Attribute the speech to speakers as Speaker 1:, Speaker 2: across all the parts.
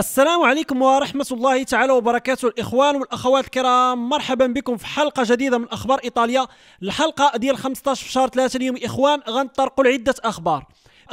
Speaker 1: السلام عليكم ورحمة الله تعالى وبركاته الإخوان والأخوات الكرام مرحبا بكم في حلقة جديدة من أخبار إيطاليا الحلقة ديال 15 في شهر 3 اليوم إخوان غنطرقوا لعدة أخبار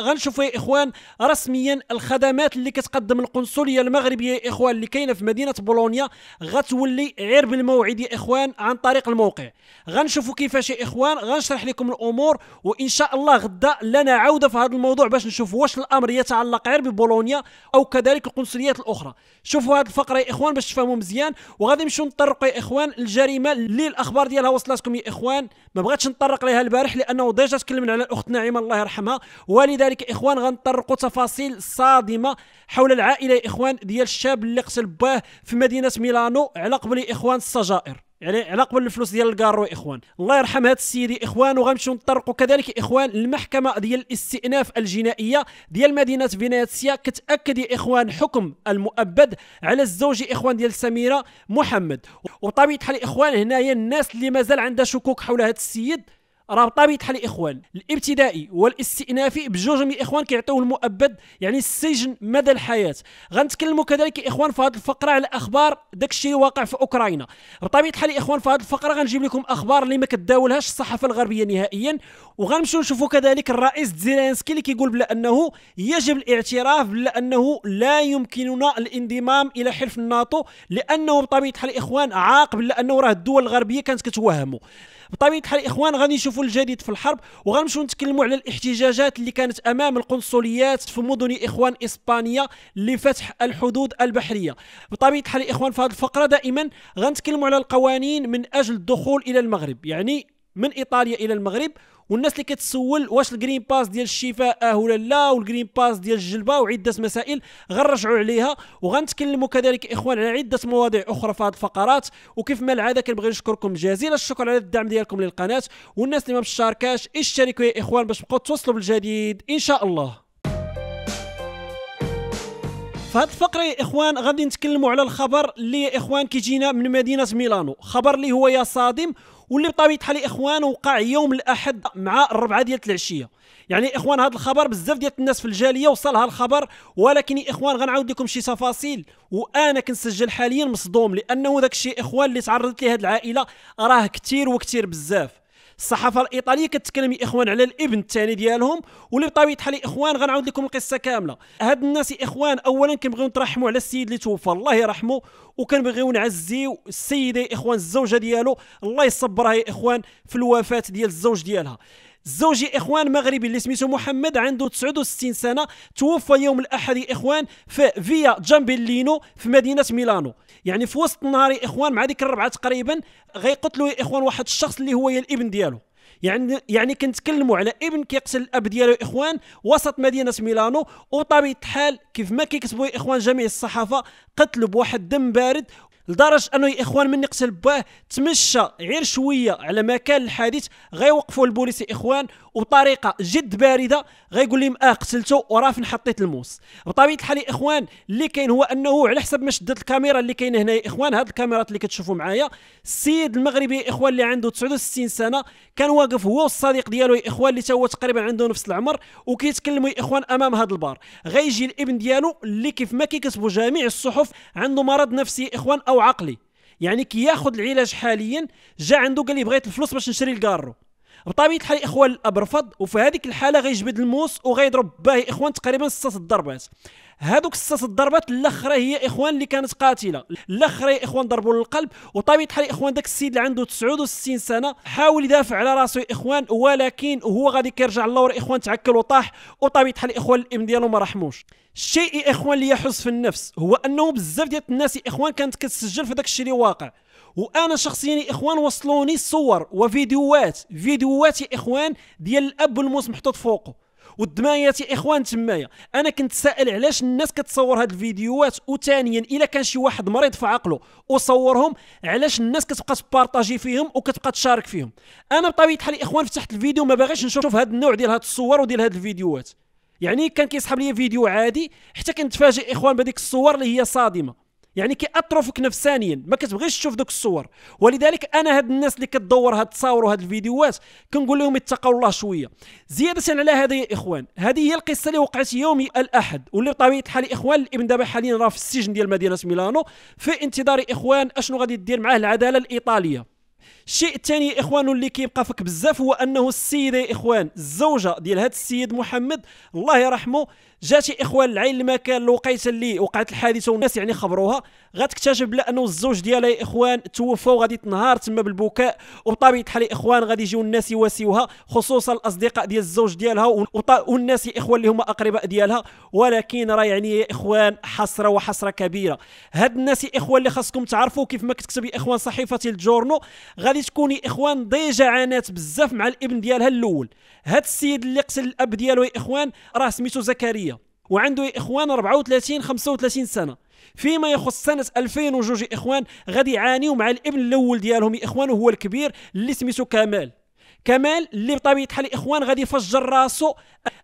Speaker 1: غنشوفوا يا اخوان رسميا الخدمات اللي كتقدم القنصليه المغربيه يا اخوان اللي كاينه في مدينه بولونيا غتولي غير بالموعد يا اخوان عن طريق الموقع غنشوفوا كيفاش يا اخوان غنشرح لكم الامور وان شاء الله غدا لنا عوده في هذا الموضوع باش نشوف واش الامر يتعلق غير ببولونيا او كذلك القنصليات الاخرى شوفوا هذه الفقره يا اخوان باش تفهموا مزيان وغادي نمشيو نطرقوا يا اخوان الجريمه اللي الاخبار ديالها وصلتكم يا اخوان ما بغيتش نطرق لها البارح لانه ديجا تكلمنا على الاخت نعيمه الله يرحمها والدة وكذلك اخوان غنطرقوا تفاصيل صادمه حول العائله يا اخوان ديال الشاب اللي قتل باه في مدينه ميلانو على قبل اخوان السجائر يعني على قبل الفلوس ديال الكارو اخوان الله يرحم هذا السيد اخوان وغنمشيو نطرقوا كذلك اخوان المحكمه ديال الاستئناف الجنائيه ديال مدينه فينيسيا كتاكد يا اخوان حكم المؤبد على الزوج اخوان ديال سميره محمد وطبيعه الحال اخوان هنايا الناس اللي مازال عندها شكوك حول هذا السيد راه بطبيعه الحال الاخوان الابتدائي والاستئنافي بجوج من الاخوان كيعطيو المؤبد يعني السجن مدى الحياه غنتكلموا كذلك الاخوان في هذه الفقره على اخبار داك الشيء اللي واقع في اوكرانيا بطبيعه الحال الاخوان في هذه الفقره غنجيب لكم اخبار اللي ما كتداولهاش الصحافه الغربيه نهائيا وغنمشيو نشوفوا كذلك الرئيس زيلينسكي اللي كيقول بلا انه يجب الاعتراف بلا انه لا يمكننا الانضمام الى حلف الناتو لانه بطبيعه الحال الاخوان عاقب لانه راه الدول الغربيه كانت كتوهمه بطبيعه الحال اخوان غادي نشوفوا الجديد في الحرب وغنمشيو نتكلموا على الاحتجاجات اللي كانت امام القنصليات في مدن اخوان اسبانيا لفتح الحدود البحريه بطبيعه الحال اخوان في هذه الفقره دائما غنتكلموا على القوانين من اجل الدخول الى المغرب يعني من ايطاليا الى المغرب والناس اللي كتسول واش الجرين باس ديال الشفاء اه ولا لا والجرين باس ديال الجلبه وعده مسائل غنرجعوا عليها وغنتكلموا كذلك اخوان على عده مواضيع اخرى في هذه الفقرات وكيف ما العاده كنبغي نشكركم جزيل الشكر على الدعم ديالكم للقناه والناس اللي ما مشاركاش اشتركوا يا اخوان باش تبقاو توصلوا بالجديد ان شاء الله في هذه الفقره يا اخوان غادي نتكلموا على الخبر اللي يا اخوان كيجينا من مدينه ميلانو خبر اللي هو يا صادم واللي بطبيعه الحال اخوان وقع يوم الاحد مع الربعه ديال العشيه يعني اخوان هذا الخبر بزاف ديال الناس في الجاليه وصلها الخبر ولكن اخوان غنعاود لكم شي تفاصيل وانا كنسجل حاليا مصدوم لانه ذاك الشيء اخوان اللي تعرضت ليه هذه العائله راه كثير وكثير بزاف الصحافه الايطاليه كتكلم يا اخوان على الابن الثاني ديالهم واللي بطبيعه الحال يا اخوان غنعاود لكم القصه كامله هاد الناس يا اخوان اولا كنبغيو نترحموا على السيد اللي توفى الله يرحمه وكنبغيو نعزيو السيده يا اخوان الزوجه ديالو الله يصبرها يا اخوان في الوفاه ديال الزوج ديالها زوجي اخوان مغربي اللي سميتو محمد عنده 69 سنه توفى يوم الاحد اخوان في فيا جامبيلينو في مدينه ميلانو يعني في وسط النهار اخوان مع ديك الربعه تقريبا غيقتلوا اخوان واحد الشخص اللي هو الابن ديالو يعني يعني كنتكلموا على ابن كيقتل الاب ديالو اخوان وسط مدينه ميلانو وطبيعه الحال كيف ما كيكتبوا اخوان جميع الصحافه قتلوا بواحد الدم بارد لدرجه انه إخوان مني قتل باه تمشى غير شويه على مكان الحادث غيوقفوا البوليس إخوان وبطريقه جد بارده غيقول لهم اه قتلته ورافن حطيت الموس بطبيعه الحال يا اخوان اللي كاين هو انه على حسب ما شدت الكاميرا اللي كاينه هنا يا اخوان هاد الكاميرات اللي كتشوفوا معايا السيد المغربي يا اخوان اللي عنده 69 سنه كان واقف هو والصديق ديالو يا اخوان اللي هو تقريبا عنده نفس العمر وكيتكلموا يا اخوان امام هذا البار غيجي الابن ديالو اللي كيف ما كيكتبوا جميع الصحف عنده مرض نفسي يا اخوان او عقلي يعني كياخذ العلاج حاليا جا عنده قال لي بغيت الفلوس باش نشري الكارو بطبيعه الحال الاخوان الاب رفض وفي هذيك الحاله غيجبد الموس وغيضرب باه اخوان تقريبا سته الضربات هذوك سته الضربات الاخرى هي اخوان اللي كانت قاتله الاخرى يا اخوان ضربوا للقلب وطبيعه الحال اخوان داك السيد اللي عنده 69 سنه حاول يدافع على راسه اخوان ولكن هو غادي كيرجع للور اخوان تعكل وطاح وطبيعه الحال اخوان الام ديالو ما رحموش الشيء اخوان اللي يحس في النفس هو انه بزاف ديال الناس اخوان كانت كتسجل في داك الشيء اللي واقع وانا شخصيا يا اخوان وصلوني صور وفيديوهات فيديوهات يا اخوان ديال الاب والموس محطوط فوقه والدمايات يا اخوان تمايا انا كنت سائل علاش الناس كتصور هاد الفيديوهات وثانيا الا كان شي واحد مريض في عقله وصورهم علاش الناس كتبقى تبارطاجي فيهم وكتبقى تشارك فيهم انا بطبيعه الحال اخوان فتحت الفيديو ما باغيش نشوف هاد النوع ديال هاد الصور وديال هاد الفيديوهات يعني كان كيسحب لي فيديو عادي حتى كنتفاجئ اخوان بهذيك الصور اللي هي صادمه يعني كيأطرفك نفسانيا ما كتبغيش تشوف دوك الصور ولذلك انا هاد الناس اللي كتدور هاد التصاور وهاد الفيديوهات كنقول لهم اتقوا الله شويه زياده على هذا يا اخوان هذه هي القصه اللي وقعت يومي الاحد واللي بطبيعه الحال اخوان الابن دابا حاليا راه في السجن ديال مدينه ميلانو في انتظار اخوان اشنو غادي دير معاه العداله الايطاليه الشيء الثاني يا اخوان اللي كيبقى فيك بزاف هو انه السيده يا اخوان الزوجه ديال هذا السيد محمد الله يرحمه جات يا اخوان العين المكان الوقيته اللي وقعت الحادثه والناس يعني خبروها غتكتشف بلا انه الزوج ديالها يا اخوان توفى وغادي تنهار تما بالبكاء وبطبيعه الحال يا اخوان غادي يجيو الناس يواسيوها خصوصا الاصدقاء ديال الزوج ديالها والناس يا اخوان اللي هما اقرباء ديالها ولكن راه يعني يا اخوان حسره وحسره كبيره هاد الناس يا اخوان اللي خاصكم تعرفوا كيف ما كتكتب يا اخوان صحيفه الجورنو غادي غادي تكوني اخوان ديجا عانات بزاف مع الابن ديالها الاول هاد السيد اللي قتل الاب ديالو يا اخوان راه سميتو زكريا وعنده يا اخوان 34 35 سنه فيما يخص سنة 2002 يا اخوان غادي يعانيو مع الابن الاول ديالهم يا اخوان وهو الكبير اللي سميتو كمال كمال اللي بطبيعه الحال إخوان غادي يفجر راسو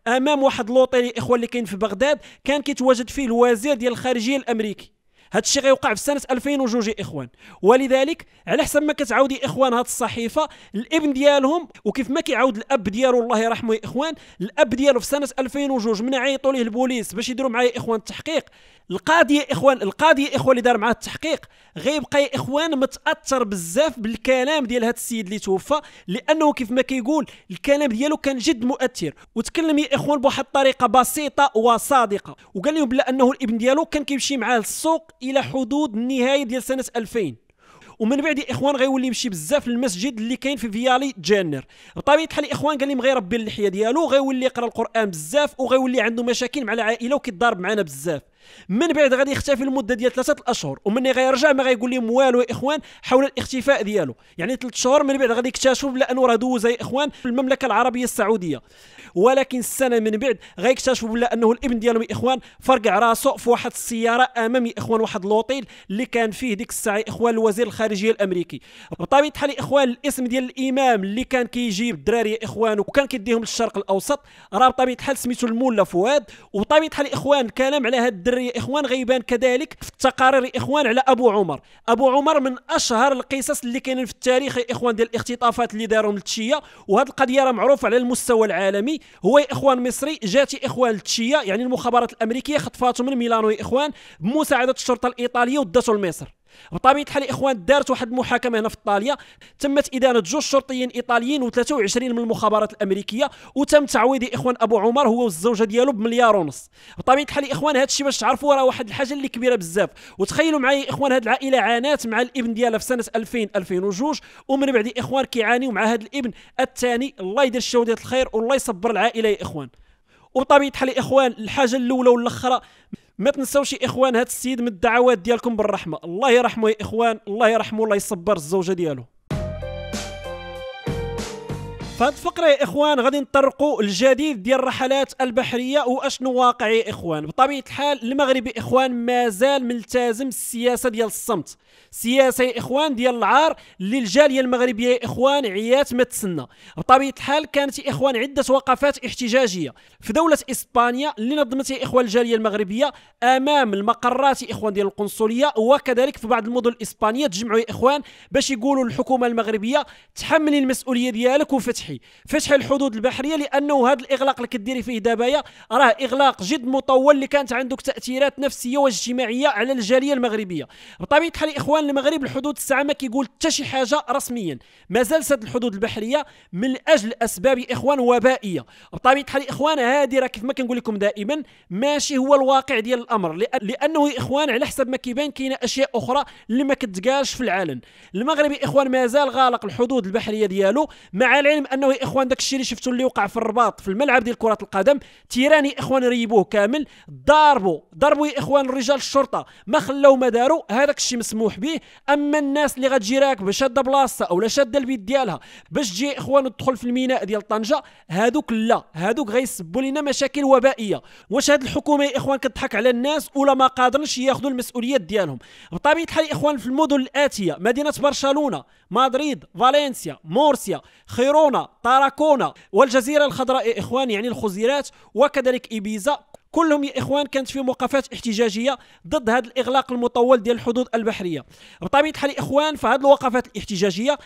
Speaker 1: امام واحد لوطيل إخوان اللي كاين في بغداد كان كيتواجد فيه الوزير ديال الخارجيه الامريكي هذا الشيء غيوقع في سنه 2002 يا اخوان ولذلك على حسب ما كتعاودي اخوان هاد الصحيفه الابن ديالهم وكيف ما كيعاود الاب ديالو الله يرحمه يا اخوان الاب ديالو في سنه 2002 من عيطوا ليه البوليس باش يديروا معايا اخوان التحقيق القاضي يا اخوان القاضي يا اخوان اللي دار معاه التحقيق غيبقى يا اخوان متاثر بزاف بالكلام ديال هذا السيد اللي توفى لانه كيف ما كيقول الكلام ديالو كان جد مؤثر وتكلم يا اخوان بواحد الطريقه بسيطه وصادقه وقال لهم بلا انه الابن ديالو كان كيمشي معاه للسوق الى حدود النهايه ديال سنه 2000 ومن بعد الاخوان غيولي يمشي بزاف للمسجد اللي كاين في فيالي تجنر بطبيعه الحال الاخوان قال لهم غيربي اللحيه ديالو غيولي يقرا القران بزاف وغيولي عنده مشاكل مع العائله وكيضارب معنا بزاف من بعد غادي يختفي المده ديال ثلاثه الاشهر ومني غيرجع ما غايقول لهم والو يا اخوان حول الاختفاء ديالو يعني ثلاث شهور من بعد غادي يكتشفوا انه راه دوز يا اخوان في المملكه العربيه السعوديه ولكن السنه من بعد غيكتشفوا بلا انه الابن ديالهم يا اخوان فرقع راسو في واحد السياره امام يا اخوان واحد لوطيل اللي كان فيه ديك الساعه يا اخوان الوزير الخارجيه الامريكي بطبيعه الحال يا اخوان الاسم ديال الامام اللي كان كيجيب الدراري يا اخوان وكان كيديهم للشرق الاوسط راه بطبيعه الحال سميتو المولى فؤاد وبطبيعه الحال يا اخوان الكلام على هاد دريه اخوان غيبان كذلك في التقارير اخوان على ابو عمر ابو عمر من اشهر القصص اللي كاينين في التاريخ اخوان ديال الاختطافات اللي دارهم للتشيه وهذا القضيه راه معروفه على المستوى العالمي هو اخوان مصري جات اخوان للتشيه يعني المخابرات الامريكيه خطفاته من ميلانو يا اخوان بمساعده الشرطه الايطاليه وداتو لمصر بطبيعه الحال الاخوان دارت واحد المحاكمه هنا في ايطاليا تمت ادانه جوج شرطيين ايطاليين و23 من المخابرات الامريكيه وتم تعويض اخوان ابو عمر هو والزوجه ديالو بمليار ونص بطبيعه الحال الاخوان هذا الشيء باش تعرفوا راه واحد الحاجه اللي كبيره بزاف وتخيلوا معايا اخوان هذه العائله عانات مع الابن ديالها في سنه 2000 2002 ومن بعد اخوان كيعانيوا مع هذا الابن الثاني الله يدير الشهود الخير والله يصبر العائله يا اخوان وبطبيعه الحال الاخوان الحاجه الاولى والاخرى ما تنساوش اخوان هذا السيد من الدعوات ديالكم بالرحمه الله يرحمه يا اخوان الله يرحمه الله يصبر الزوجه ديالو فهاد الفقره يا اخوان غادي نطرقوا الجديد ديال الرحلات البحريه واشنو واقع يا اخوان بطبيعه الحال المغرب اخوان مازال ملتزم السياسه ديال الصمت سياسه يا اخوان ديال العار اللي الجاليه المغربيه يا اخوان عيات ما تسنى بطبيعه الحال كانت يا اخوان عده وقفات احتجاجيه في دوله اسبانيا اللي نظمت يا اخوان الجاليه المغربيه امام المقرات يا اخوان ديال القنصليه وكذلك في بعض المدن الاسبانيه تجمعوا يا اخوان باش يقولوا للحكومه المغربيه تحملي المسؤوليه ديالك وفتح فتحي فتح الحدود البحريه لانه هذا الاغلاق اللي كديري فيه دابايا راه اغلاق جد مطول اللي كانت عندك تاثيرات نفسيه واجتماعيه على الجاليه المغربيه بطبيعه الحال اخوان المغرب الحدود الساعه ما كيقول حتى شي حاجه رسميا مازال سد الحدود البحريه من اجل اسباب اخوان وبائيه بطبيعه الحال اخوان هذه راه كيف ما كنقول لكم دائما ماشي هو الواقع ديال الامر لانه اخوان على حسب ما كيبان كاينه اشياء اخرى اللي ما كتقالش في العالم المغربي اخوان مازال غالق الحدود البحريه ديالو مع العلم لانه يا اخوان داك الشيء اللي شفتوا اللي وقع في الرباط في الملعب ديال كره القدم تيراني يا اخوان ريبوه كامل ضاربوا ضربوا يا اخوان رجال الشرطه ما خلاو ما داروا هذاك الشيء مسموح به اما الناس اللي غتجي راكبه شاده بلاصتها اولا شاده البيت ديالها باش تجي يا اخوان تدخل في الميناء ديال طنجه هادوك لا هادوك غيسبوا لنا مشاكل وبائيه واش هاد الحكومه يا اخوان كتضحك على الناس ولا ما قادرينش ياخذوا المسؤوليات ديالهم بطبيعه الحال يا اخوان في المدن الاتيه مدينه برشلونه مدريد فالنسيا مورسيا خيرونا مالطا تاراكونا والجزيرة الخضراء يا إخوان يعني الخزيرات وكذلك إبيزا كلهم يا اخوان كانت في موقفات احتجاجيه ضد هذا الاغلاق المطول ديال الحدود البحريه بطبيعه الحال يا اخوان فهذه الوقفات الاحتجاجيه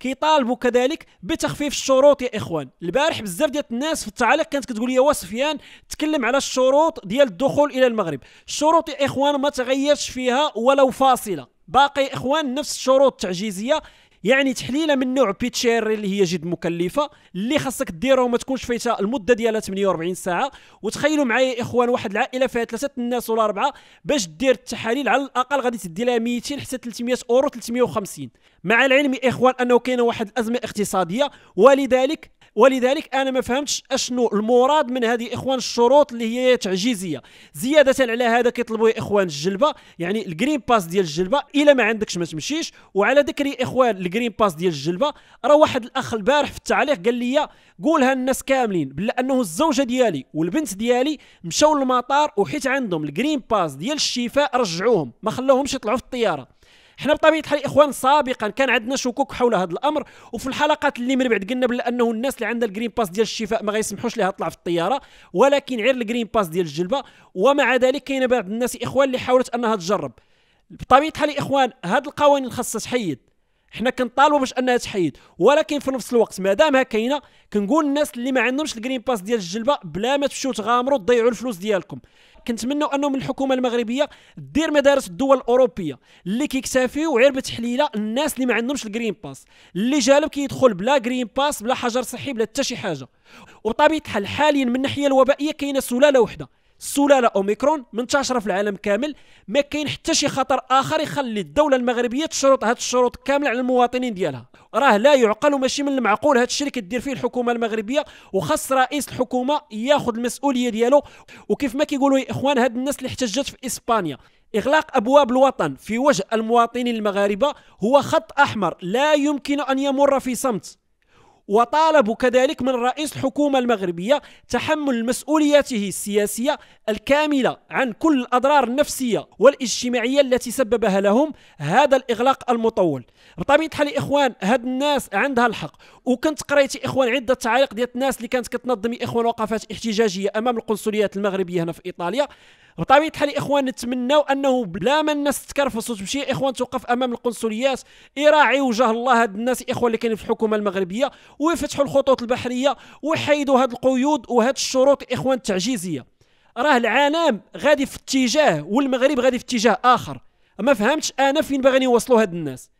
Speaker 1: كيطالبوا كذلك بتخفيف الشروط يا اخوان البارح بزاف ديال الناس في التعليق كانت كتقول لي وسفيان تكلم على الشروط ديال الدخول الى المغرب الشروط يا اخوان ما تغيرش فيها ولو فاصله باقي اخوان نفس الشروط التعجيزيه يعني تحليله من نوع بيتشير اللي هي جد مكلفه اللي خاصك ديرها وما تكونش فايته المده ديالها 48 ساعه وتخيلوا معايا اخوان واحد العائله فيها ثلاثه الناس ولا اربعه باش دير التحاليل على الاقل غادي تدي لها 200 حتى 300 اورو 350 مع العلم اخوان انه كاينه واحد الازمه اقتصاديه ولذلك ولذلك انا ما فهمتش اشنو المراد من هذه اخوان الشروط اللي هي تعجيزيه زياده على هذا كيطلبوا يا اخوان الجلبه يعني الجرين باس ديال الجلبه الا ما عندكش ما تمشيش وعلى ذكر اخوان الجرين باس ديال الجلبه راه واحد الاخ البارح في التعليق قال لي قولها للناس كاملين بلا انه الزوجه ديالي والبنت ديالي مشاو للمطار وحيت عندهم الجرين باس ديال الشفاء رجعوهم ما خلوهمش يطلعوا في الطياره احنا بطبيعه الحال اخوان سابقا كان عندنا شكوك حول هذا الامر وفي الحلقات اللي من بعد قلنا بانه الناس اللي عندها الجرين باس ديال الشفاء ما غيسمحوش لها تطلع في الطياره ولكن غير الجرين باس ديال الجلبه ومع ذلك كاين بعض الناس اخوان اللي حاولت انها تجرب بطبيعه الحال اخوان هاد القوانين خاصها تحيد حنا كنطالبوا باش انها تحيد ولكن في نفس الوقت دامها كاينه كنقول الناس اللي ما عندهمش الجرين باس ديال الجلبه بلا ما تمشيو تغامروا تضيعوا الفلوس ديالكم كنتمنوا انه من الحكومه المغربيه دير مدارس الدول الاوروبيه اللي كيكتفيو غير بتحليله الناس اللي ما عندهمش الجرين باس اللي جالب كيدخل بلا جرين باس بلا حجر صحي بلا حتى شي حاجه وبطبيعه الحال حاليا من الناحيه الوبائيه كاينه سلاله وحده سلاله اوميكرون منتشره في العالم كامل ما كاين حتى شي خطر اخر يخلي الدوله المغربيه تشرط هاد الشروط كامله على المواطنين ديالها راه لا يعقل وماشي من المعقول هاد الشيء اللي فيه الحكومه المغربيه وخاص رئيس الحكومه ياخذ المسؤوليه ديالو وكيف ما كيقولوا يا اخوان هاد الناس اللي احتجت في اسبانيا إغلاق أبواب الوطن في وجه المواطنين المغاربة هو خط أحمر لا يمكن أن يمر في صمت وطالبوا كذلك من رئيس الحكومة المغربية تحمل مسؤوليته السياسية الكاملة عن كل الأضرار النفسية والاجتماعية التي سببها لهم هذا الإغلاق المطول بطبيعة الحال إخوان هاد الناس عندها الحق وكنت قريت إخوان عدة تعاليق ديال الناس اللي كانت كتنظم إخوان وقفات احتجاجية أمام القنصليات المغربية هنا في إيطاليا بطبيعه الحال الاخوان نتمناو انه بلا ما الناس تكرفصوا وتمشي الاخوان توقف امام القنصليات يراعي وجه الله هاد الناس الاخوان اللي كاينين في الحكومه المغربيه ويفتحوا الخطوط البحريه ويحيدوا هاد القيود وهاد الشروط الاخوان التعجيزيه راه العالم غادي في اتجاه والمغرب غادي في اتجاه اخر ما فهمتش انا فين باغيين يوصلوا هاد الناس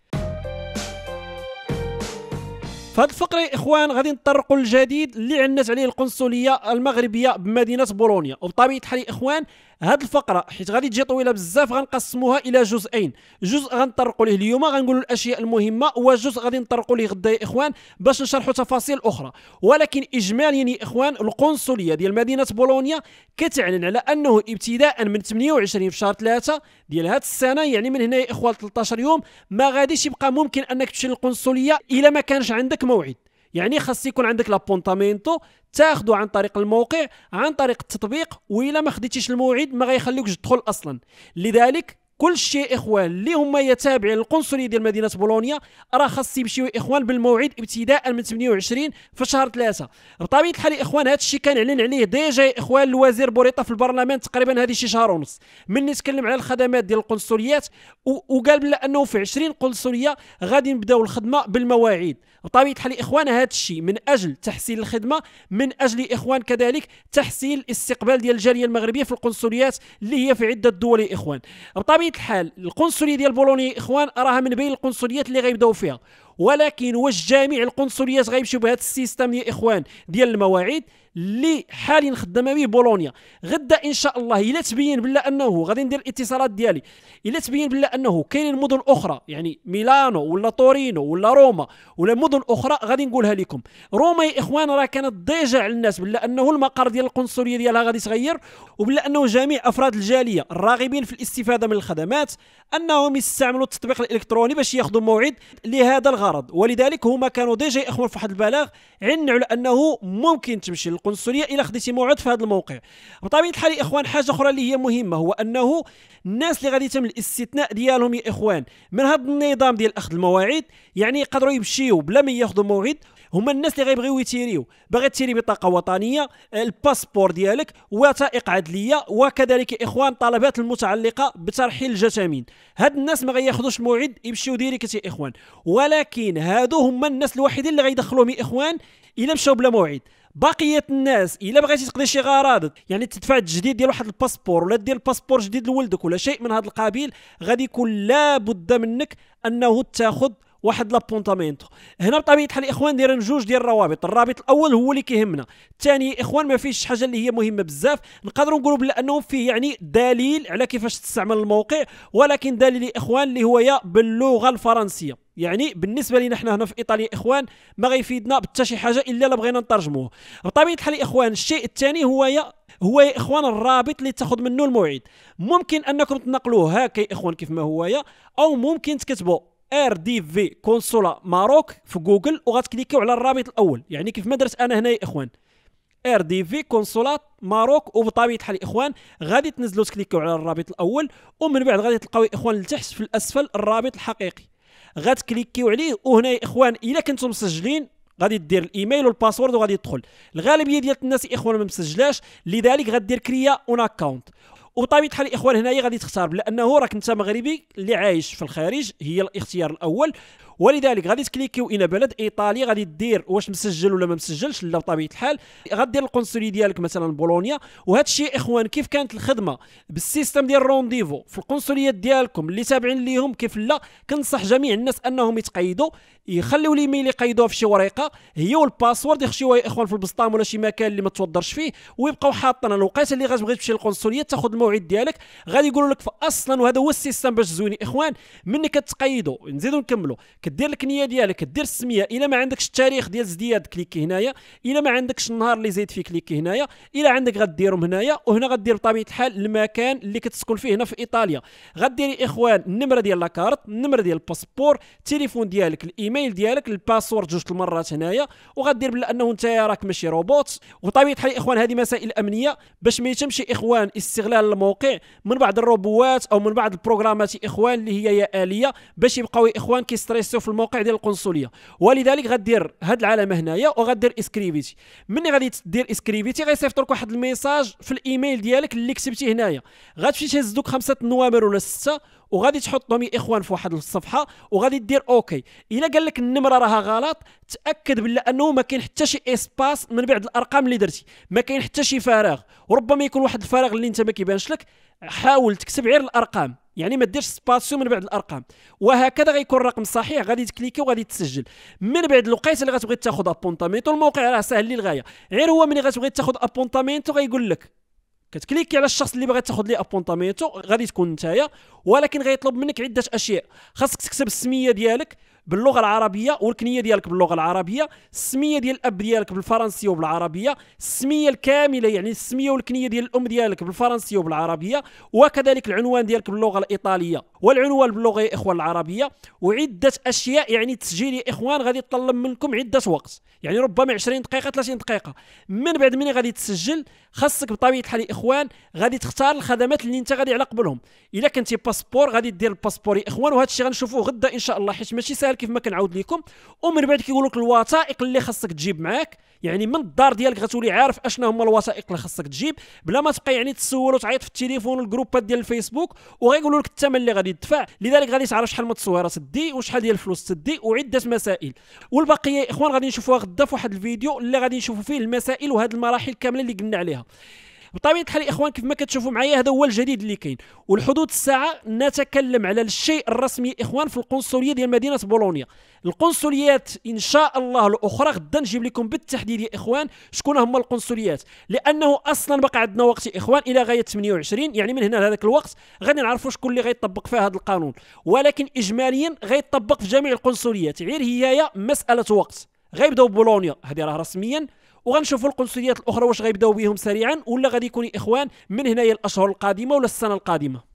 Speaker 1: في هذه الفقره اخوان غادي نطرقوا للجديد اللي عنات عليه القنصليه المغربيه بمدينه بولونيا وبطبيعه الحال اخوان هاد الفقره حيت غادي تجي طويله بزاف غنقسموها الى جزئين جزء غنطرقوا ليه اليوم غنقولوا الاشياء المهمه وجزء غادي نطرقوا ليه غدا يا اخوان باش نشرحوا تفاصيل اخرى ولكن اجماليا يا اخوان القنصليه ديال مدينه بولونيا كتعلن على انه ابتداء من 28 في شهر 3 ديال هاد السنه يعني من هنا يا اخوان 13 يوم ما غاديش يبقى ممكن انك تمشي للقنصليه الا ما كانش عندك موعد يعني خاص يكون عندك لابونتامينتو تاخذه عن طريق الموقع عن طريق التطبيق والا ما خديتيش الموعد ما غيخليوكش تدخل اصلا لذلك كل شيء اخوان اللي هما يتابع القنصليه ديال مدينه بولونيا راه خاص يمشيو اخوان بالموعد ابتداء من 28 في شهر 3 بطبيعه الحال اخوان هذا الشيء كان اعلن عليه ديجا اخوان الوزير بوريطه في البرلمان تقريبا هذه شي شهر ونص من تكلم على الخدمات ديال القنصليات وقال بلا انه في 20 قنصليه غادي نبداو الخدمه بالمواعيد بطبيعه الحال اخوان هذا الشيء من اجل تحسين الخدمه من اجل اخوان كذلك تحسين الاستقبال ديال الجاليه المغربيه في القنصليات اللي هي في عده دول اخوان بطبيعه الحال القنصليه ديال بولونيا اخوان راها من بين القنصليات اللي غيبداو فيها ولكن واش جميع القنصليات غيمشيو بهذا السيستم يا اخوان ديال المواعيد اللي حاليا خدامه به بولونيا غدا ان شاء الله الا تبين بلا انه غادي ندير الاتصالات ديالي الا تبين بلا انه كاينين مدن اخرى يعني ميلانو ولا تورينو ولا روما ولا مدن اخرى غادي نقولها لكم روما يا اخوان راه كانت ضيجه على الناس بلا انه المقر ديال القنصليه ديالها غادي تغير وبلا انه جميع افراد الجاليه الراغبين في الاستفاده من الخدمات انهم يستعملوا التطبيق الالكتروني باش ياخذوا موعد لهذا الغرض معارض ولذلك هما كانوا ديجا اخوان في واحد البلاغ عنا على انه ممكن تمشي للقنصليه الا خديتي موعد في هذا الموقع بطبيعه الحال اخوان حاجه اخرى اللي هي مهمه هو انه الناس اللي غادي يتم الاستثناء ديالهم يا اخوان من هذا النظام ديال اخذ المواعيد يعني يقدروا يمشيو بلا ما ياخذوا موعد هما الناس اللي غيبغيو يتيريو باغي تيري بطاقه وطنيه الباسبور ديالك وثائق عدليه وكذلك اخوان طلبات المتعلقه بترحيل الجثامين هاد الناس ما غياخذوش موعد يمشيو ديريكت يا اخوان ولكن هادو هما الناس الوحيدين اللي غيدخلوهم يا اخوان الا مشاو بلا موعد بقيه الناس الا بغيتي تقضي شي غرض يعني تدفع التجديد ديال واحد الباسبور ولا دير الباسبور جديد لولدك ولا شيء من هذا القبيل غادي يكون لابد منك انه تاخذ واحد لابونتامينتو هنا بطبيعه الحال الاخوان دايرين جوج ديال الروابط الرابط الاول هو اللي كيهمنا الثاني اخوان ما فيهش حاجه اللي هي مهمه بزاف نقدروا نقولوا بلا انه فيه يعني دليل على كيفاش تستعمل الموقع ولكن دليل اخوان اللي هو يا باللغه الفرنسيه يعني بالنسبه لنا حنا هنا في ايطاليا اخوان ما غيفيدنا بحتى شي حاجه الا لا بغينا نترجموه بطبيعه الحال اخوان الشيء الثاني هو يا هو يا اخوان الرابط اللي تاخذ منه الموعد ممكن انكم تنقلوه هكا يا اخوان كيف ما هو يا او ممكن تكتبوا ار دي في كونسولا ماروك في جوجل وغتكليكيو على الرابط الاول يعني كيف ما درت انا هنا يا اخوان ار دي في كونسولات ماروك وبطبيعه الحال اخوان غادي تنزلوا تكليكيو على الرابط الاول ومن بعد غادي تلقاو الاخوان لتحت في الاسفل الرابط الحقيقي غتكليكيو عليه وهنا يا اخوان الا كنتم مسجلين غادي دير الايميل والباسورد وغادي تدخل الغالبيه ديال الناس اخوان ما مسجلاش لذلك غدير كريا اون اكونت وبطبيعه الحال الاخوان هنايا غادي تختار لانه راك انت مغربي اللي عايش في الخارج هي الاختيار الاول ولذلك غادي تكليكيو الى بلد ايطاليا غادي دير واش مسجل ولا ما مسجلش لا بطبيعه الحال غادير القنصلي ديالك مثلا بولونيا وهذا الشيء اخوان كيف كانت الخدمه بالسيستم ديال الرونديفو في القنصليات ديالكم اللي تابعين ليهم كيف لا كنصح جميع الناس انهم يتقيدوا يخليو الايميل يقيدوه في شي ورقه هي والباسورد يخشيوها يا اخوان في البسطام ولا شي مكان اللي ما توضرش فيه ويبقاو حاطين الوقيته اللي غتبغي تمشي للقنصليه تاخذ الموعد ديالك غادي يقولوا لك اصلا وهذا هو السيستم باش زويني اخوان ملي كتقيدوا نزيدو نكملوا كدير الكنيه ديالك دير السميه الا ما عندكش التاريخ ديال الزياد كليكي هنايا الا ما عندكش النهار اللي زيد فيه كليكي هنايا الا عندك غديرهم هنايا وهنا غدير بطبيعه الحال المكان اللي كتسكن فيه هنا في ايطاليا غديري اخوان النمره ديال لاكارت النمره ديال الباسبور التليفون ديالك الايميل الايميل ديالك الباسورد جوج المرات هنايا وغدير بلا انه انت راك ماشي روبوت وطبيعه الحال اخوان هذه مسائل امنيه باش ما يتمش اخوان استغلال الموقع من بعض الروبوات او من بعض البروغرامات اخوان اللي هي يا اليه باش يبقاو اخوان كيستريسو في الموقع ديال القنصليه ولذلك غدير هاد العلامه هنايا وغدير اسكريبيتي ملي غادي دير اسكريبيتي غيصيفط لك واحد الميساج في الايميل ديالك اللي كتبتي هنايا غتمشي تهز دوك خمسه النوامر ولا سته وغادي تحطهم يا اخوان في واحد الصفحه وغادي دير اوكي الا قال لك النمره راها غلط تاكد بالله انه ما كاين حتى شي اسباس من بعد الارقام اللي درتي ما كاين حتى شي فراغ وربما يكون واحد الفراغ اللي انت ما كيبانش لك حاول تكتب غير الارقام يعني ما ديرش سباسيو من بعد الارقام وهكذا غيكون الرقم صحيح غادي تكليكي وغادي تسجل من بعد الوقيته اللي غتبغي تاخذ ابونتامينتو الموقع راه ساهل للغايه غير هو ملي غتبغي تاخذ ابونتامينتو غيقول لك كتكليكي على الشخص اللي باغي تاخذ ليه ابونطامينتو غادي تكون نتايا ولكن غيطلب منك عده اشياء خاصك تكتب السميه ديالك باللغه العربيه والكنيه ديالك باللغه العربيه السميه ديال الاب ديالك بالفرنسيه وبالعربيه السميه الكامله يعني السميه والكنيه ديال الام ديالك بالفرنسيه وبالعربيه وكذلك العنوان ديالك باللغه الايطاليه والعنوان باللغه يا اخوان العربيه وعده اشياء يعني تسجيل يا اخوان غادي يتطلب منكم عده وقت يعني ربما 20 دقيقه 30 دقيقه من بعد مني غادي تسجل خاصك بطبيعه الحال يا اخوان غادي تختار الخدمات اللي انت غادي على قبلهم الا كنتي باسبور غادي دير الباسبور يا اخوان وهذا الشيء غنشوفوه غدا ان شاء الله حيت ماشي ساهل كيف ما كنعاود لكم ومن بعد كيقول لك الوثائق اللي خاصك تجيب معاك يعني من الدار ديالك غتولي عارف اشنا هما الوثائق اللي خاصك تجيب بلا ما تبقى يعني تسول وتعيط في التليفون والجروبات ديال الفيسبوك وغيقولوا لك الثمن اللي غادي غادي تدفع لذلك غادي تعرف شحال من التصويره تدي وشحال ديال الفلوس تدي وعده مسائل والبقيه اخوان غادي نشوفوها غدا في واحد الفيديو اللي غادي نشوفوا فيه المسائل وهذه المراحل كامله اللي قلنا عليها بطبيعه الحال الاخوان كيف ما كتشوفوا معايا هذا هو الجديد اللي كاين والحدود الساعه نتكلم على الشيء الرسمي اخوان في القنصليه ديال مدينه بولونيا القنصليات ان شاء الله الاخرى غدا نجيب لكم بالتحديد يا اخوان شكون هما القنصليات لانه اصلا بقى عندنا وقت يا اخوان الى غايه 28 يعني من هنا لهذاك الوقت غادي نعرفوا شكون اللي غيطبق فيها هذا القانون ولكن اجماليا غيطبق في جميع القنصليات غير هي مساله وقت غيبداو بولونيا هذه راه رسميا وغنشوفوا القنصليات الاخرى واش غيبداو بهم سريعا ولا غادي يكون اخوان من هنايا الاشهر القادمه ولا السنه القادمه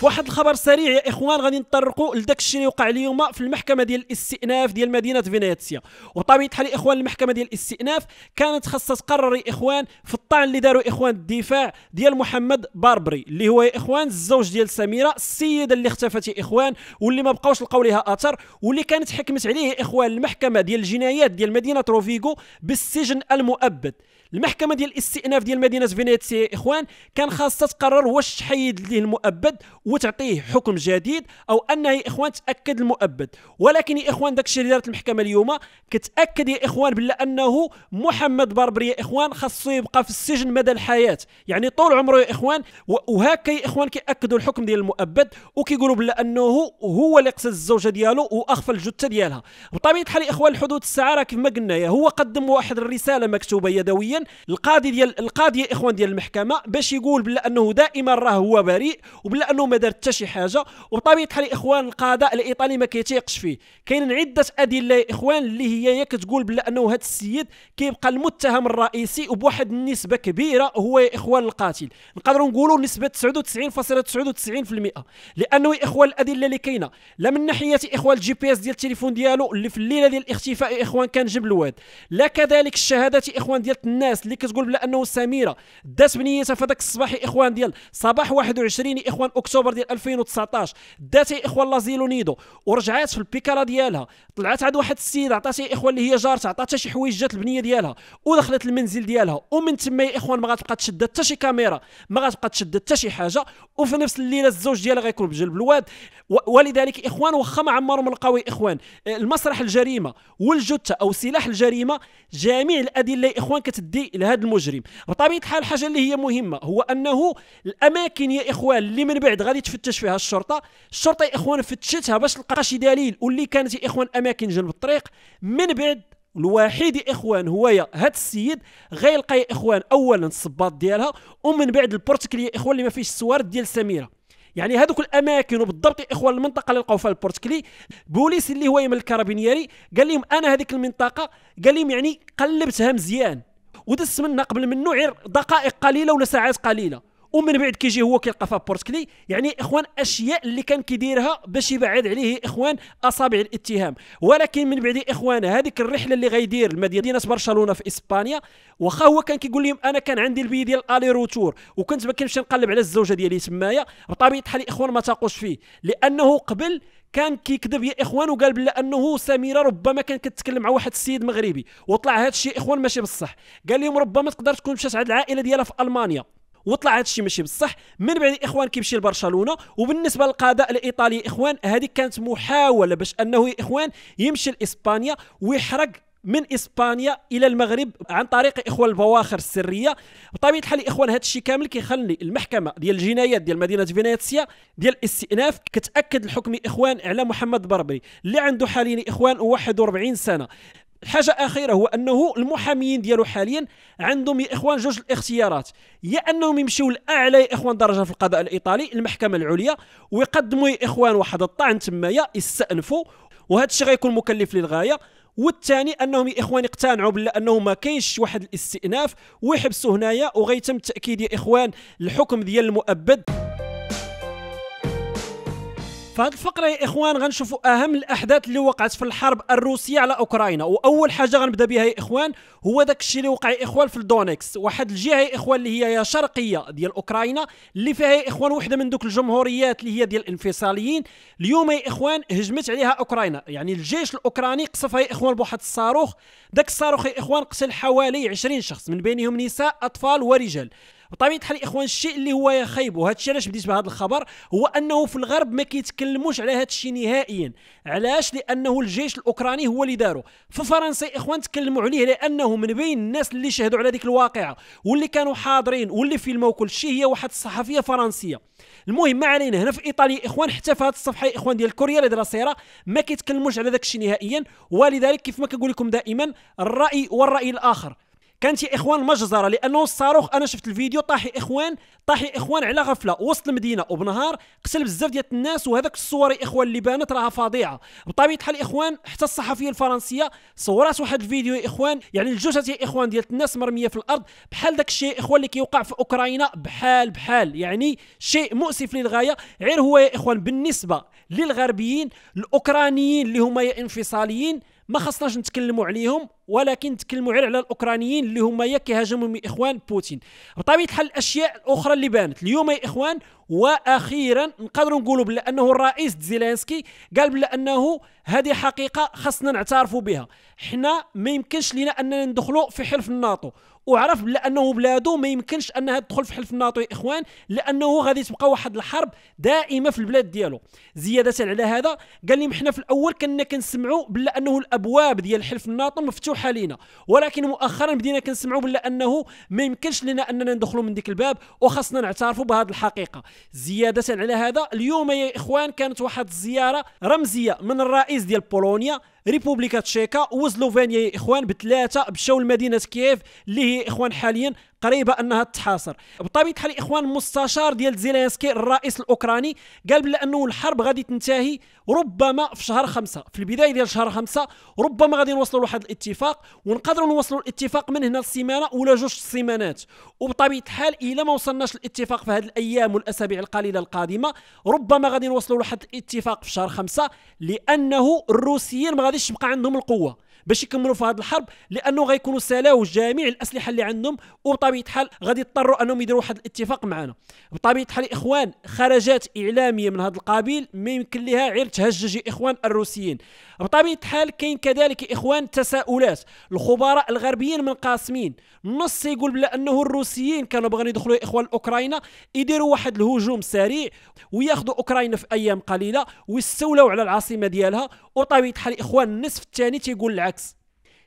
Speaker 1: في واحد الخبر سريع يا اخوان غادي نطرقوا لذاك الشيء اللي وقع اليوم في المحكمه ديال الاستئناف ديال مدينه فينيتسيا وطبيعه الحال اخوان المحكمه ديال الاستئناف كانت خاصها تقرر يا اخوان في الطعن اللي داروا اخوان الدفاع ديال محمد باربري اللي هو يا اخوان الزوج ديال سميره السيده اللي اختفت يا اخوان واللي ما بقاوش لقاو ليها اثر واللي كانت حكمت عليه يا اخوان المحكمه ديال الجنايات ديال مدينه روفيغو بالسجن المؤبد المحكمه ديال الاستئناف ديال مدينه فينيسيا اخوان كان خاصها تقرر واش تحيد ليه المؤبد وتعطيه حكم جديد او انه يا اخوان تاكد المؤبد ولكن يا اخوان داك اللي دارت المحكمه اليوم كتاكد يا اخوان بلا انه محمد بربري يا اخوان خاصو يبقى في السجن مدى الحياه يعني طول عمره يا اخوان وهكا يا اخوان كياكدوا الحكم ديال المؤبد وكيقولوا بلا انه هو اللي قتل الزوجه ديالو واخفى الجثه ديالها بطبيعه الحال يا اخوان الحدود الساعه راه كما قلنا هو قدم واحد الرساله مكتوبه يدويا القاضي ديال القاضي يا اخوان ديال المحكمه باش يقول بلا انه دائما راه هو بريء وبلا انه ما دار حتى شي حاجه وبطبيعه الحال اخوان القضاء الايطالي ما كيتيقش فيه كاين عده ادله يا اخوان اللي هي يا كتقول بلا انه هذا السيد كيبقى المتهم الرئيسي وبواحد النسبه كبيره هو يا اخوان القاتل نقدروا نقولوا نسبه 99.99% لانه يا اخوان الادله اللي كاينه لا من ناحيه اخوان الجي بي اس ديال التليفون ديالو اللي في الليله ديال الاختفاء يا اخوان كان جنب الواد لا كذلك الشهادات يا اخوان ديال الناس اللي كتقول بلا انه سميره دات بنيتها في هذاك الصباح اخوان ديال صباح 21 اخوان اكتوبر ديال 2019 دات اخوان لازيلو نيدو ورجعات في البيكالا ديالها طلعت عند واحد السيد عطاتها اخوان اللي هي جارتها عطاتها شي حوايج جات البنيه ديالها ودخلت المنزل ديالها ومن تما يا اخوان ما غتبقى تشد حتى شي كاميرا ما غتبقى تشد حتى شي حاجه وفي نفس الليله الزوج ديالها غيكون بجلب الواد ولذلك اخوان واخا ما عمرهم لقاو اخوان المسرح الجريمه والجثه او سلاح الجريمه جميع الادله اخوان كتدي التحدي لهذا المجرم بطبيعه الحال الحاجه اللي هي مهمه هو انه الاماكن يا اخوان اللي من بعد غادي تفتش فيها الشرطه الشرطه يا اخوان فتشتها باش تلقى شي دليل واللي كانت يا اخوان اماكن جنب الطريق من بعد الوحيد يا اخوان هو هذا السيد غيلقى يا اخوان اولا الصباط ديالها ومن بعد البورتكلي يا اخوان اللي ما فيهش السوارد ديال سميره يعني هذوك الاماكن وبالضبط يا اخوان المنطقه اللي لقاو فيها البورتكلي بوليس اللي هو من الكارابينيري قال لهم انا هذيك المنطقه قال لهم يعني قلبتها مزيان ودس منا قبل منه غير دقائق قليله ولا ساعات قليله ومن بعد كيجي هو كيلقى فابورتكلي يعني اخوان اشياء اللي كان كيديرها باش يبعد عليه اخوان اصابع الاتهام ولكن من بعد اخوان هذيك الرحله اللي غيدير لمدينه برشلونه في اسبانيا واخا هو كان كيقول لهم انا كان عندي البي ديال الي روتور وكنت ما كنمشي نقلب على الزوجه ديالي تمايا بطبيعه الحال اخوان ما تاقوش فيه لانه قبل كان كيكذب يا اخوان وقال بلا انه سميره ربما كانت كتكلم مع واحد السيد مغربي وطلع هذا الشيء اخوان ماشي بصح قال لهم ربما تقدر تكون مشات عند العائله ديالها في المانيا وطلع هذا الشيء ماشي بصح من بعد اخوان كيمشي لبرشلونه وبالنسبه للقضاء الايطالي اخوان هذه كانت محاوله باش انه يا اخوان يمشي لاسبانيا ويحرق من اسبانيا الى المغرب عن طريق اخوان البواخر السريه بطبيعه الحال الاخوان هذا الشيء كامل كيخلي المحكمه ديال الجنايات ديال مدينه فينيسيا ديال الاستئناف كتاكد الحكم اخوان على محمد بربري اللي عنده حاليا اخوان 41 سنه حاجه أخيرة هو أنه المحاميين ديالو حاليا عندهم يا إخوان جوج الاختيارات يا أنهم يمشيو لأعلى يا إخوان درجة في القضاء الإيطالي المحكمة العليا ويقدموا يا إخوان واحد الطعن تمايا يستأنفوا وهذا الشيء غيكون مكلف للغاية والثاني انهم يا اخوان اقتنعوا بلا انه ما كاينش واحد الاستئناف ويحبسوا هنايا وغيتم تاكيد يا اخوان الحكم ديال المؤبد في هذه الفقره يا اخوان غنشوفوا اهم الاحداث اللي وقعت في الحرب الروسيه على اوكرانيا واول حاجه غنبدا بها يا اخوان هو داك الشيء اللي وقع يا اخوان في الدونيكس واحد الجهه يا اخوان اللي هي يا شرقيه ديال اوكرانيا اللي فيها يا اخوان وحده من دوك الجمهوريات اللي هي ديال الانفصاليين اليوم يا اخوان هجمت عليها اوكرانيا يعني الجيش الاوكراني قصفها يا اخوان بواحد الصاروخ داك الصاروخ يا اخوان قتل حوالي 20 شخص من بينهم نساء اطفال ورجال بطبيعه الحال اخوان الشيء اللي هو يخيب وهذا الشيء علاش بديت بهذا الخبر هو انه في الغرب ما كيتكلموش على هذا الشيء نهائيا علاش لانه الجيش الاوكراني هو اللي دارو في فرنسا اخوان تكلموا عليه لانه من بين الناس اللي شهدوا على ديك الواقعه واللي كانوا حاضرين واللي فيلموا كل شيء هي واحد الصحفيه فرنسيه المهم ما علينا هنا في ايطاليا اخوان حتى في هذه الصفحه اخوان ديال كوريا اللي دار سيره ما كيتكلموش على داك الشيء نهائيا ولذلك كيف ما كنقول لكم دائما الراي والراي الاخر كانت يا اخوان مجزره لانه الصاروخ انا شفت الفيديو طاح يا اخوان طاح يا اخوان على غفله وسط المدينه وبنهار قتل بزاف ديال الناس وهذاك الصور يا اخوان اللي بانت راها فظيعه بطبيعه الحال اخوان حتى الصحفيه الفرنسيه صورات واحد الفيديو يا اخوان يعني الجثث يا اخوان ديال الناس مرميه في الارض بحال داك الشيء يا اخوان اللي كيوقع في اوكرانيا بحال بحال يعني شيء مؤسف للغايه غير هو يا اخوان بالنسبه للغربيين الاوكرانيين اللي هما يا انفصاليين ما خصناش نتكلموا عليهم ولكن نتكلموا غير على الاوكرانيين اللي هما يا كيهاجموا من اخوان بوتين بطبيعه الحال الاشياء الاخرى اللي بانت اليوم يا اخوان واخيرا نقدروا نقولوا بلا انه الرئيس زيلينسكي قال بلا انه هذه حقيقه خصنا نعترفوا بها حنا ما يمكنش لنا اننا ندخلوا في حلف الناتو وعرف لانه بلاده ما يمكنش انها تدخل في حلف الناتو يا اخوان لانه غادي تبقى واحد الحرب دائمه في البلاد ديالو زياده على هذا قال لهم حنا في الاول كنا كنسمعوا بلا انه الابواب ديال حلف الناتو مفتوحه لينا ولكن مؤخرا بدينا كنسمعوا بلا انه ما يمكنش لنا اننا ندخلوا من ديك الباب وخاصنا نعترفوا بهذه الحقيقه زياده على هذا اليوم يا اخوان كانت واحد الزياره رمزيه من الرئيس ديال بولونيا ريبوبليكا تشيكا وسلوفينيا يا اخوان بثلاثه مشاو لمدينه كييف اللي هي اخوان حاليا قريبه انها تحاصر بطبيعه الحال اخوان مستشار ديال زيلينسكي الرئيس الاوكراني قال بانه الحرب غادي تنتهي ربما في شهر خمسة في البدايه ديال شهر خمسة ربما غادي نوصلوا لواحد الاتفاق ونقدروا نوصلوا الاتفاق من هنا السيمانه ولا جوج السيمانات وبطبيعه الحال الا ما وصلناش الاتفاق في هذه الايام والاسابيع القليله القادمه ربما غادي نوصلوا لواحد الاتفاق في شهر خمسة لانه الروسيين ما غاديش تبقى عندهم القوه باش يكملوا في هذه الحرب لانه غيكونوا سلاو جميع الاسلحه اللي عندهم وبطبيعه الحال غادي يضطروا انهم يديروا واحد الاتفاق معنا بطبيعه الحال الاخوان خرجات اعلاميه من هذا القبيل ما يمكن لها غير تهجج اخوان الروسيين بطبيعه الحال كاين كذلك اخوان تساؤلات الخبراء الغربيين قاسمين نص يقول بلا انه الروسيين كانوا بغن يدخلوا اخوان اوكرانيا يديروا واحد الهجوم سريع وياخذوا اوكرانيا في ايام قليله ويستولوا على العاصمه ديالها وطبيعه الحال اخوان النصف الثاني تيقول العكس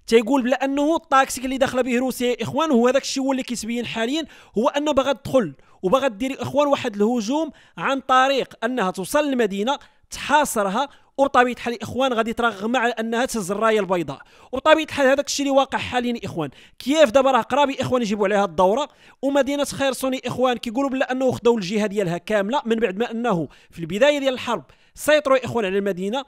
Speaker 1: تيقول بلا انه الطاكسيك اللي داخله به روسيا اخوان هو ذاك الشيء هو اللي كيتبين حاليا هو انه باغا تدخل وباغا دير اخوان واحد الهجوم عن طريق انها توصل للمدينه تحاصرها وطبيعه الحال الاخوان غادي ترغم على انها تهز الرايه البيضاء وطبيعه الحال هذاك الشيء اللي واقع حاليا اخوان كيف دابا راه قراب اخوان يجيبوا عليها الدوره ومدينه خيرسوني اخوان كيقولوا بلا انه خداو الجهه ديالها كامله من بعد ما انه في البدايه ديال الحرب سيطروا الاخوان على المدينه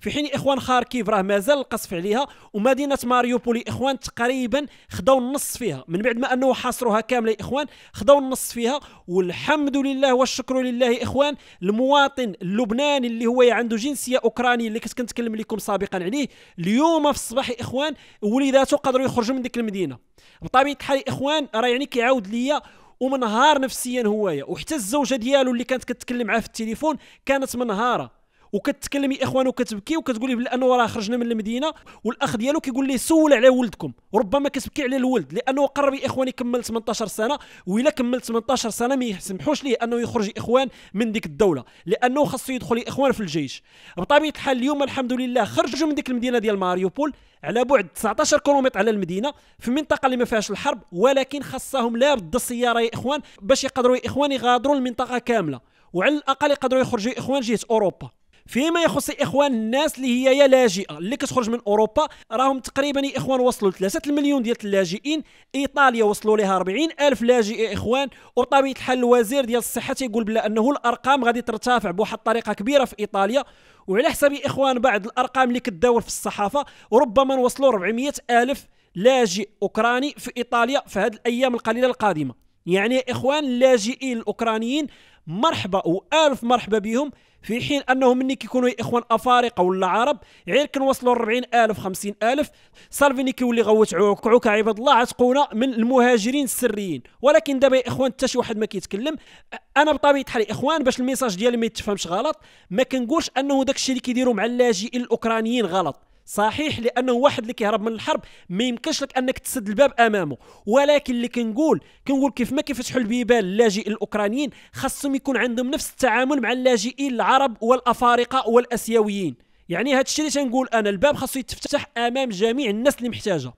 Speaker 1: في حين اخوان خاركيف راه مازال القصف عليها ومدينه ماريوبولي اخوان تقريبا خداو النص فيها من بعد ما انه حاصروها كامله اخوان خداو النص فيها والحمد لله والشكر لله اخوان المواطن اللبناني اللي هو عنده جنسيه اوكرانيه اللي كنت كنتكلم لكم سابقا عليه اليوم في الصباح اخوان وليداته قدروا يخرجوا من ديك المدينه بطبيعه الحال اخوان راه يعني كيعاود ليا ومنهار نفسيا هوايا وحتى الزوجه ديالو اللي كانت كتكلم معاه في التليفون كانت منهاره وكتكلم يا اخوان وكتبكي وكتقولي بانه راه خرجنا من المدينه والاخ ديالو كيقول لي سول على ولدكم وربما كتبكي على الولد لانه قرب يا اخوان يكمل 18 سنه والا كمل 18 سنه ما يسمحوش ليه انه يخرج يا اخوان من ديك الدوله لانه خاصو يدخل يا اخوان في الجيش بطبيعه الحال اليوم الحمد لله خرجوا من ديك المدينه ديال ماريوبول على بعد 19 كيلومتر على المدينه في منطقه اللي ما فيهاش الحرب ولكن خاصهم لابد السياره يا اخوان باش يقدروا يا اخوان يغادروا المنطقه كامله وعلى الاقل يقدروا يخرجوا يا اخوان جهه اوروبا فيما يخص اخوان الناس اللي هي يا لاجئه اللي كتخرج من اوروبا راهم تقريبا يا اخوان وصلوا ل 3 المليون ديال اللاجئين ايطاليا وصلوا لها 40 الف لاجئ يا اخوان وطبيعه الحال الوزير ديال الصحه تيقول بلا انه الارقام غادي ترتفع بواحد الطريقه كبيره في ايطاليا وعلى حسب اخوان بعض الارقام اللي كتداول في الصحافه ربما نوصلوا 400 الف لاجئ اوكراني في ايطاليا في هذه الايام القليله القادمه يعني إخوان اللاجئين الأوكرانيين مرحبا والف مرحبا بهم في حين انهم مني كيكونوا اخوان افارقه ولا عرب غير كنوصلوا 40000 50000 سالفيني كيولي غوتعوك عباد الله عتقونا من المهاجرين السريين ولكن دابا يا اخوان حتى شي واحد ما كيتكلم انا بطبيعه الحال اخوان باش الميساج ديالي ما يتفهمش غلط ما كنقولش انه داك الشيء اللي كيديروا مع اللاجئين الاوكرانيين غلط صحيح لانه واحد اللي كيهرب من الحرب ما يمكنش لك انك تسد الباب امامه ولكن اللي كنقول كنقول كيف ما كيفتحوا البيبان اللاجئين الاوكرانيين خاصهم يكون عندهم نفس التعامل مع اللاجئين العرب والافارقه والاسيويين يعني هذا الشيء اللي تنقول انا الباب خاصو يتفتح امام جميع الناس اللي محتاجه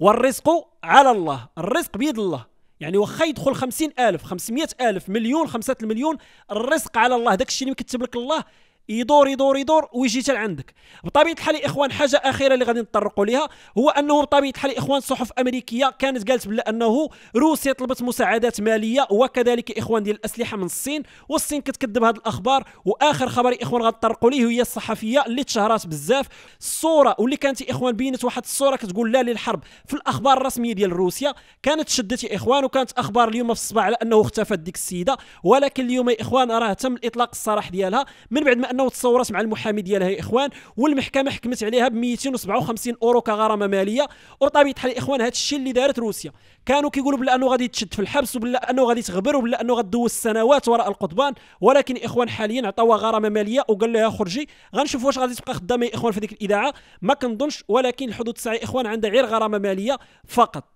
Speaker 1: والرزق على الله الرزق بيد الله يعني واخا يدخل 50000 ألف 500 ألف مليون خمسة المليون الرزق على الله داك الشيء اللي مكتب لك الله يدور يدور يدور ويجي حتى لعندك بطبيعه الحال الاخوان حاجه اخيره اللي غادي نتطرقوا ليها هو انه بطبيعه الحال الاخوان صحف امريكيه كانت قالت بلا انه روسيا طلبت مساعدات ماليه وكذلك اخوان ديال الاسلحه من الصين والصين كتكذب هذه الاخبار واخر خبر اخوان غنطرقوا ليه هي الصحفيه اللي تشهرات بزاف الصوره واللي كانت اخوان بينت واحد الصوره كتقول لا للحرب في الاخبار الرسميه ديال روسيا كانت شدت اخوان وكانت اخبار اليوم في الصباح على انه اختفت ديك السيده ولكن اليوم يا اخوان راه تم اطلاق السراح ديالها من بعد ما انه تصورات مع المحامي ديالها يا اخوان والمحكمه حكمت عليها ب 257 اورو كغرامه ماليه وطبيعه الحال اخوان هذا الشيء اللي دارت روسيا كانوا كيقولوا بلا انه غادي تشد في الحبس وبلا انه غادي تغبر وبلا انه غدوز سنوات وراء القضبان ولكن اخوان حاليا عطاوها غرامه ماليه وقال لها خرجي غنشوف واش غادي تبقى خدامه يا اخوان في ديك الاذاعه ما كنظنش ولكن الحدود الساعه اخوان عندها غير غرامه ماليه فقط